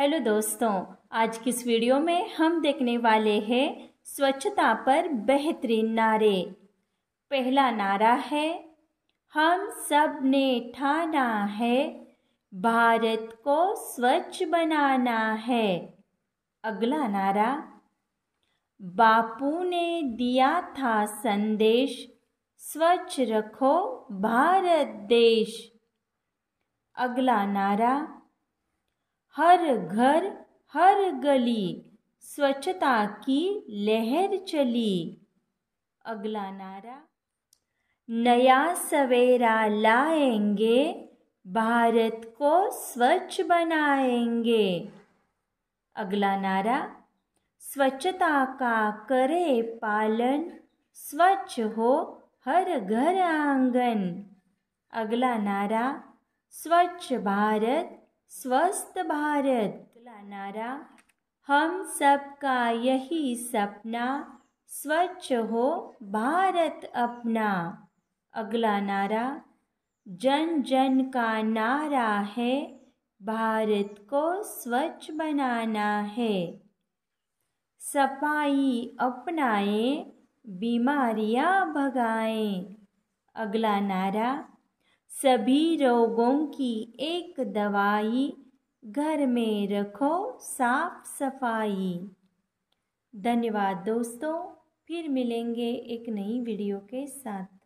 hello दोस्तों आज की इस वीडियो में हम देखने वाले हैं स्वच्छता पर बेहतरीन नारे पहला नारा है हम सब ने ठाना है भारत को स्वच्छ बनाना है अगला नारा बापू ने दिया था संदेश स्वच्छ रखो भारत देश अगला नारा हर घर हर गली स्वच्छता की लहर चली अगला नारा नया सवेरा लाएंगे भारत को स्वच्छ बनाएंगे अगला नारा स्वच्छता का करे पालन स्वच्छ हो हर घर आंगन अगला नारा स्वच्छ भारत स्वस्थ भारत लानारा हम सबका यही सपना स्वच्छ हो भारत अपना अगला नारा जन जन का नारा है भारत को स्वच्छ बनाना है सफाई अपनाएं बीमारियां भगाएं अगला नारा सभी रोगों की एक दवाई घर में रखो साफ सफाई धन्यवाद दोस्तों फिर मिलेंगे एक नई वीडियो के साथ